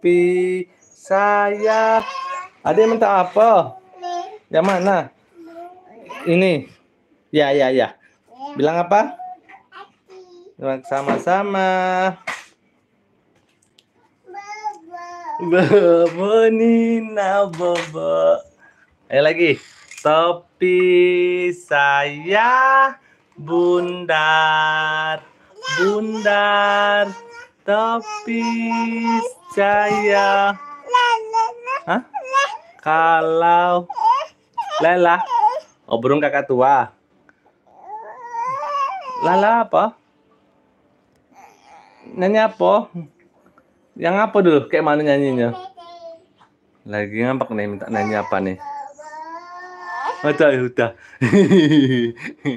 kopi saya. Ada yang minta apa? Yang mana? Ini. Ya, ya, ya. Bilang apa? Sama-sama. Bobo Nina Bobo. Ayo lagi. Topi saya bundar, bundar, topi percaya. Hah? Kalau Lela, oh kakak tua. Lala apa? Nyanyi apa? Yang apa dulu? Kayak mana nyanyinya? Lagi ngambek nih minta nyanyi apa nih? Udah, udah.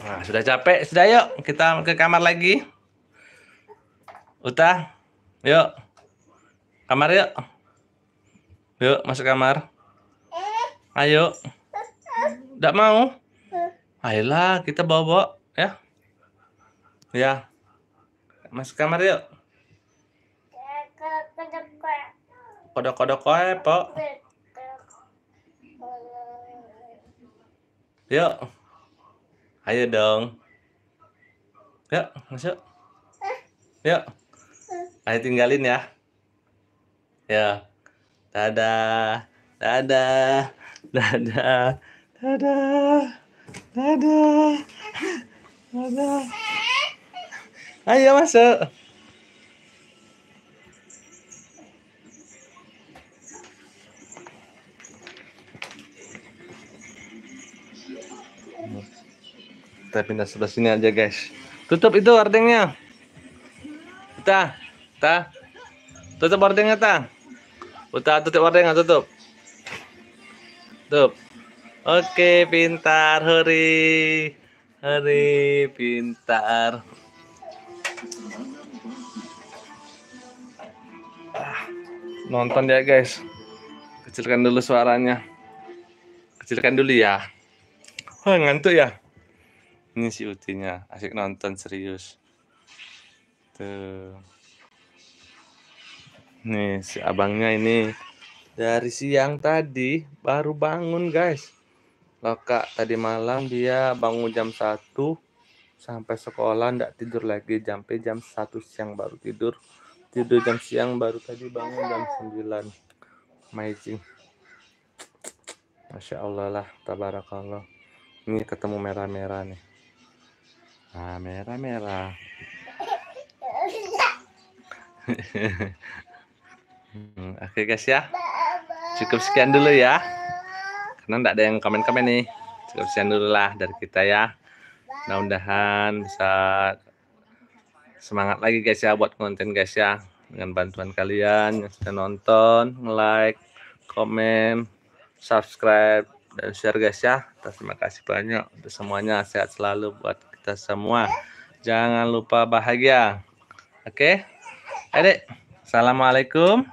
Nah, sudah capek, sudah yuk kita ke kamar lagi. Uta, yuk. Kamar yuk. Yuk, masuk kamar. Ayo. Tidak mau? Ayolah, kita bawa-bawa ya. Ya. Masuk kamar yuk. Kodok-kodok koe, Pok. Yuk. Ayo dong. Yuk, masuk. Eh. Yuk. Ayo tinggalin ya. Ya. Dadah. Dadah. Dadah. Dadah. Dadah. Dadah. Ayo masuk. kita pindah sebelah sini aja guys tutup itu hordengnya Kita, kita. tutup hordengnya ta Kita tutup hordengnya tutup tutup oke pintar hari, hari pintar nonton ya guys kecilkan dulu suaranya kecilkan dulu ya Wah, ngantuk ya ini si Utinya asik nonton serius tuh nih si abangnya ini dari siang tadi baru bangun guys Loka tadi malam dia bangun jam 1 sampai sekolah ndak tidur lagi sampai jam 1 siang baru tidur tidur jam siang baru tadi bangun jam 9 amazing Masya Allah lah tabarakallah ini ketemu merah-merah nih ah merah-merah. Hmm, oke guys ya. Cukup sekian dulu ya. Karena enggak ada yang komen-komen nih. Cukup sekian dulu lah dari kita ya. Mudah-mudahan bisa semangat lagi guys ya buat konten guys ya. Dengan bantuan kalian yang sudah nonton, like, komen, subscribe, dan share guys ya. Terima kasih banyak untuk semuanya. Sehat selalu buat kita semua. Jangan lupa bahagia. Oke? Okay? Adik, Assalamualaikum.